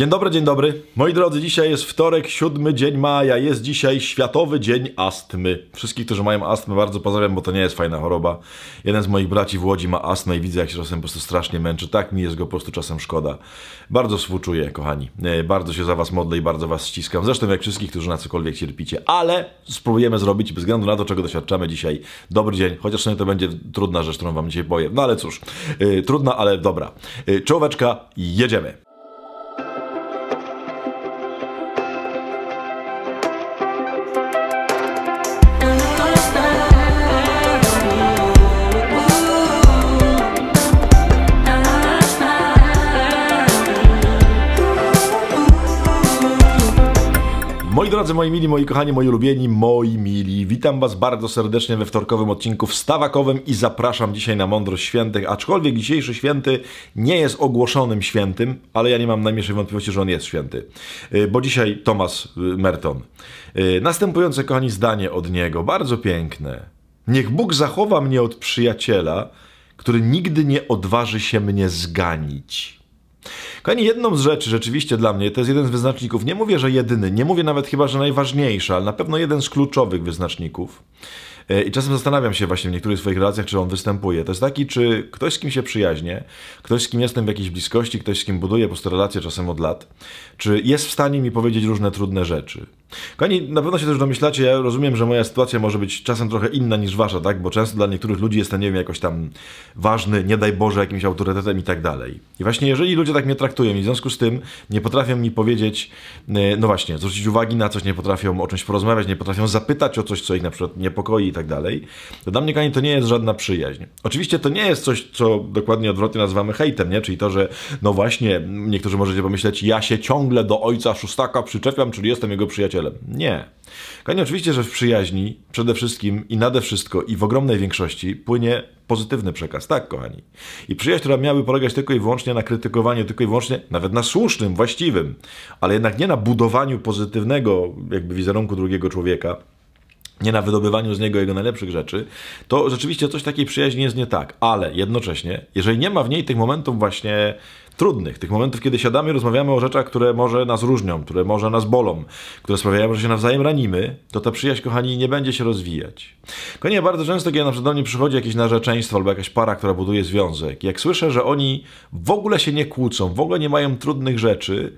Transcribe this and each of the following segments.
Dzień dobry, dzień dobry. Moi drodzy, dzisiaj jest wtorek, siódmy dzień maja. Jest dzisiaj Światowy Dzień Astmy. Wszystkich, którzy mają astmę, bardzo pozdrawiam, bo to nie jest fajna choroba. Jeden z moich braci w Łodzi ma astmę i widzę, jak się czasem po prostu strasznie męczy. Tak mi jest go po prostu czasem szkoda. Bardzo współczuję, kochani. E, bardzo się za was modlę i bardzo was ściskam. Zresztą jak wszystkich, którzy na cokolwiek cierpicie. Ale spróbujemy zrobić, bez względu na to, czego doświadczamy dzisiaj, dobry dzień. Chociaż to będzie trudna rzecz, którą wam dzisiaj powiem. No ale cóż, yy, trudna, ale dobra. Yy, czołóweczka, jedziemy. drodzy, moi mili, moi kochani, moi ulubieni, moi mili, witam was bardzo serdecznie we wtorkowym odcinku wstawakowym i zapraszam dzisiaj na Mądrość Świętych, aczkolwiek dzisiejszy święty nie jest ogłoszonym świętym, ale ja nie mam najmniejszej wątpliwości, że on jest święty, y, bo dzisiaj Tomasz y, Merton. Y, następujące, kochani, zdanie od niego, bardzo piękne. Niech Bóg zachowa mnie od przyjaciela, który nigdy nie odważy się mnie zganić. Kochani, jedną z rzeczy rzeczywiście dla mnie, to jest jeden z wyznaczników, nie mówię, że jedyny, nie mówię nawet chyba, że najważniejszy, ale na pewno jeden z kluczowych wyznaczników. E, I czasem zastanawiam się właśnie w niektórych swoich relacjach, czy on występuje. To jest taki, czy ktoś z kim się przyjaźnie, ktoś z kim jestem w jakiejś bliskości, ktoś z kim buduję po prostu relacje czasem od lat, czy jest w stanie mi powiedzieć różne trudne rzeczy. Kochani, na pewno się też domyślacie, ja rozumiem, że moja sytuacja może być czasem trochę inna niż wasza, tak? Bo często dla niektórych ludzi jestem, nie wiem, jakoś tam ważny, nie daj Boże, jakimś autorytetem i tak dalej. I właśnie jeżeli ludzie tak mnie traktują i w związku z tym nie potrafią mi powiedzieć, e, no właśnie, zwrócić uwagi na coś, nie potrafią o czymś porozmawiać, nie potrafią zapytać o coś, co ich na przykład niepokoi i tak dalej, to dla mnie, kochani, to nie jest żadna przyjaźń. Oczywiście to nie jest coś, co dokładnie odwrotnie nazywamy hejtem, nie? Czyli to, że no właśnie, niektórzy możecie pomyśleć, ja się ciągle do ojca szóstaka przyczepiam, czyli jestem jego przyjacielem przyjacielem. Nie. Kochani, oczywiście, że w przyjaźni przede wszystkim i nade wszystko i w ogromnej większości płynie pozytywny przekaz, tak, kochani. I przyjaźń, która miałaby polegać tylko i wyłącznie na krytykowaniu, tylko i wyłącznie nawet na słusznym, właściwym, ale jednak nie na budowaniu pozytywnego jakby wizerunku drugiego człowieka, nie na wydobywaniu z niego jego najlepszych rzeczy, to rzeczywiście coś takiej przyjaźni jest nie tak. Ale jednocześnie, jeżeli nie ma w niej tych momentów właśnie trudnych, tych momentów, kiedy siadamy i rozmawiamy o rzeczach, które może nas różnią, które może nas bolą, które sprawiają, że się nawzajem ranimy, to ta przyjaźń, kochani, nie będzie się rozwijać. Kochani, bardzo często, kiedy na przykład do mnie przychodzi jakieś narzeczeństwo albo jakaś para, która buduje związek, jak słyszę, że oni w ogóle się nie kłócą, w ogóle nie mają trudnych rzeczy,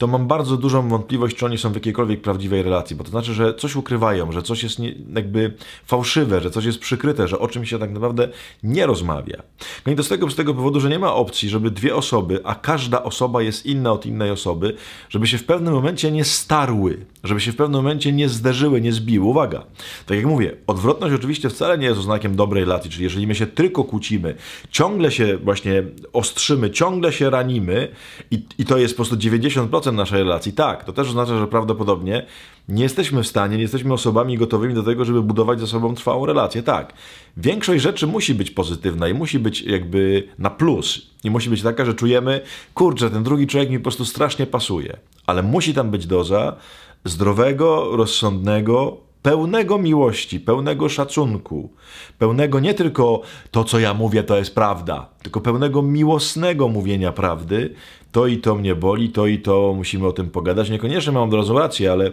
to mam bardzo dużą wątpliwość, czy oni są w jakiejkolwiek prawdziwej relacji, bo to znaczy, że coś ukrywają, że coś jest nie, jakby fałszywe, że coś jest przykryte, że o czym się tak naprawdę nie rozmawia. No i z tego, z tego powodu, że nie ma opcji, żeby dwie osoby, a każda osoba jest inna od innej osoby, żeby się w pewnym momencie nie starły, żeby się w pewnym momencie nie zderzyły, nie zbiły. Uwaga, tak jak mówię, odwrotność oczywiście wcale nie jest oznakiem dobrej relacji, czyli jeżeli my się tylko kłócimy, ciągle się właśnie ostrzymy, ciągle się ranimy i, i to jest po prostu 90% naszej relacji. Tak, to też oznacza, że prawdopodobnie nie jesteśmy w stanie, nie jesteśmy osobami gotowymi do tego, żeby budować ze sobą trwałą relację. Tak, większość rzeczy musi być pozytywna i musi być jakby na plus. I musi być taka, że czujemy, kurczę, ten drugi człowiek mi po prostu strasznie pasuje. Ale musi tam być doza zdrowego, rozsądnego, pełnego miłości, pełnego szacunku, pełnego nie tylko to, co ja mówię, to jest prawda, tylko pełnego miłosnego mówienia prawdy, to i to mnie boli, to i to musimy o tym pogadać. Niekoniecznie mam od razu rację, ale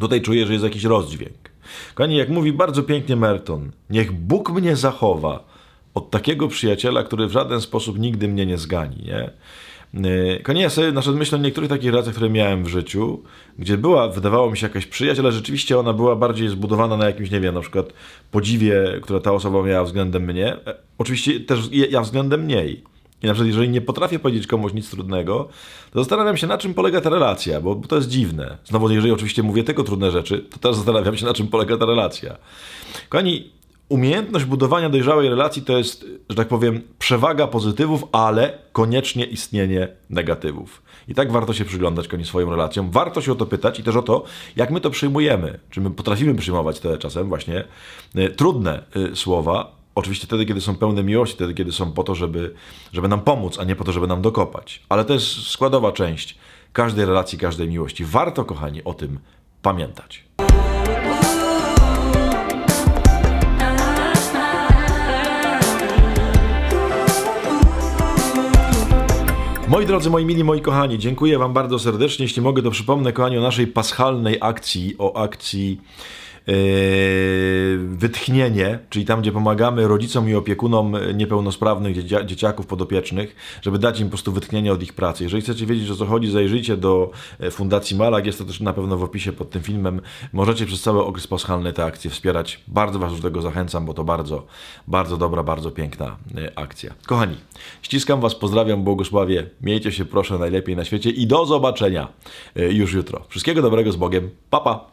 tutaj czuję, że jest jakiś rozdźwięk. Kochani, jak mówi bardzo pięknie Merton, niech Bóg mnie zachowa od takiego przyjaciela, który w żaden sposób nigdy mnie nie zgani. Nie? E, kochani, ja sobie nasze myślę o niektórych takich relacjach, które miałem w życiu, gdzie była, wydawało mi się jakaś przyjaźń, ale rzeczywiście ona była bardziej zbudowana na jakimś, nie wiem, na przykład podziwie, które ta osoba miała względem mnie. E, oczywiście też ja względem niej i na przykład, jeżeli nie potrafię powiedzieć komuś nic trudnego, to zastanawiam się, na czym polega ta relacja, bo, bo to jest dziwne. Znowu, jeżeli oczywiście mówię tylko trudne rzeczy, to też zastanawiam się, na czym polega ta relacja. Kochani, umiejętność budowania dojrzałej relacji to jest, że tak powiem, przewaga pozytywów, ale koniecznie istnienie negatywów. I tak warto się przyglądać koni swoim relacjom. Warto się o to pytać i też o to, jak my to przyjmujemy. Czy my potrafimy przyjmować te czasem właśnie y, trudne y, słowa, Oczywiście wtedy, kiedy są pełne miłości, wtedy, kiedy są po to, żeby, żeby nam pomóc, a nie po to, żeby nam dokopać. Ale to jest składowa część każdej relacji, każdej miłości. Warto, kochani, o tym pamiętać. Moi drodzy, moi mili, moi kochani, dziękuję Wam bardzo serdecznie. Jeśli mogę, to przypomnę, kochani, o naszej paschalnej akcji, o akcji Yy, wytchnienie, czyli tam, gdzie pomagamy rodzicom i opiekunom niepełnosprawnych dzieciaków podopiecznych, żeby dać im po prostu wytchnienie od ich pracy. Jeżeli chcecie wiedzieć, o co chodzi, zajrzyjcie do e, Fundacji Malak. jest to też na pewno w opisie pod tym filmem. Możecie przez cały okres paschalny te akcje wspierać. Bardzo Was do tego zachęcam, bo to bardzo, bardzo dobra, bardzo piękna e, akcja. Kochani, ściskam Was, pozdrawiam, błogosławie, miejcie się proszę najlepiej na świecie i do zobaczenia e, już jutro. Wszystkiego dobrego z Bogiem, papa! Pa.